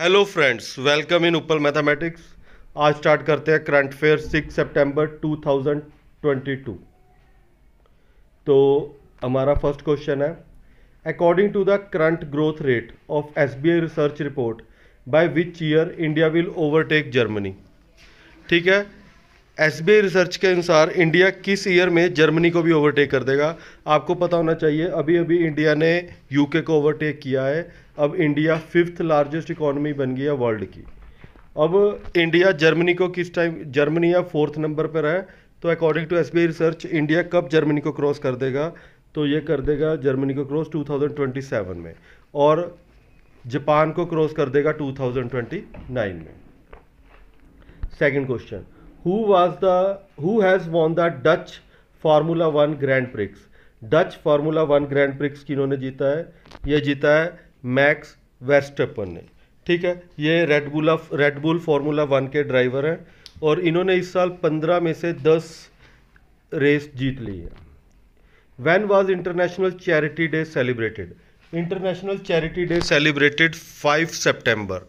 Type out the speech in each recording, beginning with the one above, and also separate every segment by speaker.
Speaker 1: hello friends welcome in उपल mathematics आज start करते हैं करंट अफेयर सिक्स सितंबर 2022 तो हमारा फर्स्ट क्वेश्चन है according to the current growth rate of S B I research report by which year India will overtake Germany ठीक है S research के अनुसार इंडिया किस ईयर में जर्मनी को भी ओवरटेक कर देगा आपको पता होना चाहिए अभी अभी इंडिया ने यूके को ओवरटेक किया है अब इंडिया फिफ्थ लार्जेस्ट इकोनॉमी बन गई है वर्ल्ड की अब इंडिया जर्मनी को किस टाइम जर्मनी या फोर्थ नंबर पर है तो according to S research India कब जर्मनी को क्रॉस कर देगा तो ये कर देगा जर्मनी को क्रॉस 2027 में और जापान को क्रॉस कर देगा 2029 में second question who was the who has won the Dutch Formula One Grand Prix Dutch Formula One Grand Prix किन्होंने जीता है यह जीता है मैक्स वेस्टपन ने ठीक है ये रेडबुल रेडबुल फार्मूला वन के ड्राइवर हैं और इन्होंने इस साल पंद्रह में से दस रेस जीत ली है when was International Charity Day celebrated International Charity Day celebrated five September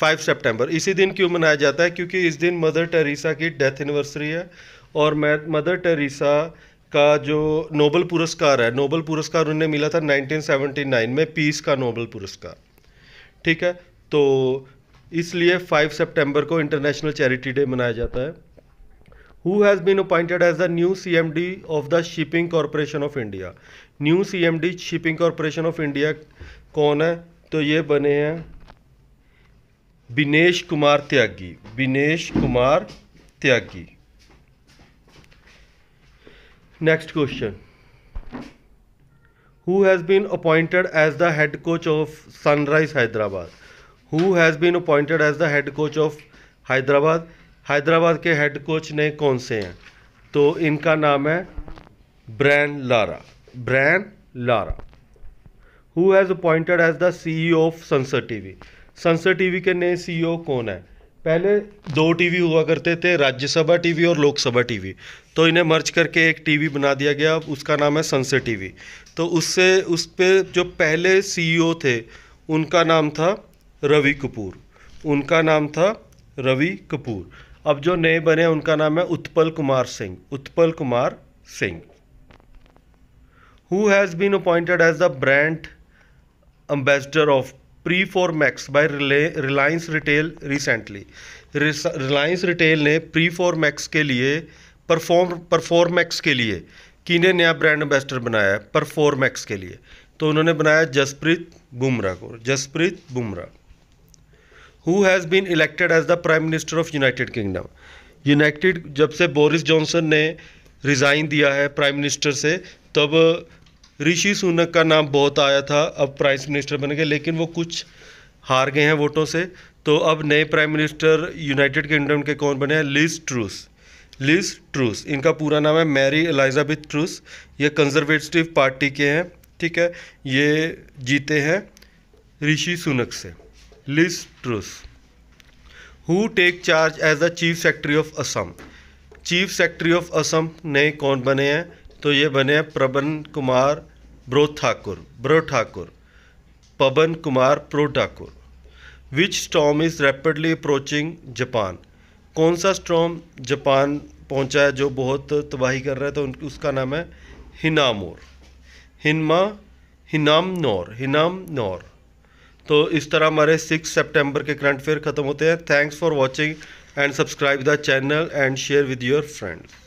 Speaker 1: five सितंबर इसी दिन क्यों मनाया जाता है क्योंकि इस दिन मदर टेरेसा की डेथ एनिवर्सरी है और मदर टेरेसा का जो नोबल पुरस्कार है नोबल पुरस्कार उन्हें मिला था 1979 में पीस का नोबल पुरस्कार ठीक है तो इसलिए 5 सितंबर को इंटरनेशनल चैरिटी डे मनाया जाता है who has been appointed as the new C M D of the Shipping Corporation of India new C M D Shipping Corporation of India कौन है तो ये बने हैं Binesh Kumar Tyagi Binesh Kumar Tyagi next question who has been appointed as the head coach of Sunrise Hyderabad who has been appointed as the head coach of Hyderabad Hyderabad के head coach ने कौन से हैं तो इनका नाम है Brian Lara Brian Lara who has appointed as the C E of Sansad T V Sansad TV के नए सीईओ e कौन है पहले दो टीवी हुआ करते थे राज्यसभा टीवी और लोकसभा टीवी तो इन्हें मर्ज करके एक टीवी बना दिया गया अब उसका नाम है संसद टीवी तो उससे उस पर जो पहले सीईओ e थे उनका नाम था रवि कपूर उनका नाम था रवि कपूर अब जो नए बने हैं उनका नाम है Utpal Kumar Singh Utpal Kumar Singh who has been appointed as the brand ambassador of Performax by Reliance Retail recently Reliance Retail ने प्री फॉर मैक्स के लिए परफॉर्म परफॉर्मैक्स के लिए किने नया ब्रांड एम्बेसडर बनाया है मैक्स के लिए तो उन्होंने बनाया जसप्रीत बुमराह को Jasprit Bumrah who has been elected as the Prime Minister of United Kingdom United जब से बोरिस जॉनसन ने रिज़ाइन दिया है प्राइम मिनिस्टर से तब ऋषि सुनक का नाम बहुत आया था अब प्राइम मिनिस्टर बन गए लेकिन वो कुछ हार गए हैं वोटों से तो अब नए प्राइम मिनिस्टर यूनाइटेड किंगडम के कौन बने हैं लिज ट्रूस लिज ट्रूस इनका पूरा नाम है मैरी एलिजाबेथ ट्रूस ये कंजर्वेटिव पार्टी के हैं ठीक है ये जीते हैं ऋषि सुनक से Liz Truss who take charge as the chief secretary of Assam chief secretary of Assam नए कौन बने हैं तो ये बने Praban Kumar Borthakur Borthakur Pawan Kumar Borthakur which storm is rapidly approaching Japan कौन सा स्टॉम जापान पहुंचा है जो बहुत तबाही कर रहा है तो उन, उसका नाम है हिनामोर हिनमा हिनाम नौर हिनाम नौर तो इस तरह हमारे सिक्स सितंबर के करंट अफेयर ख़त्म होते हैं thanks for watching and subscribe the channel and share with your friends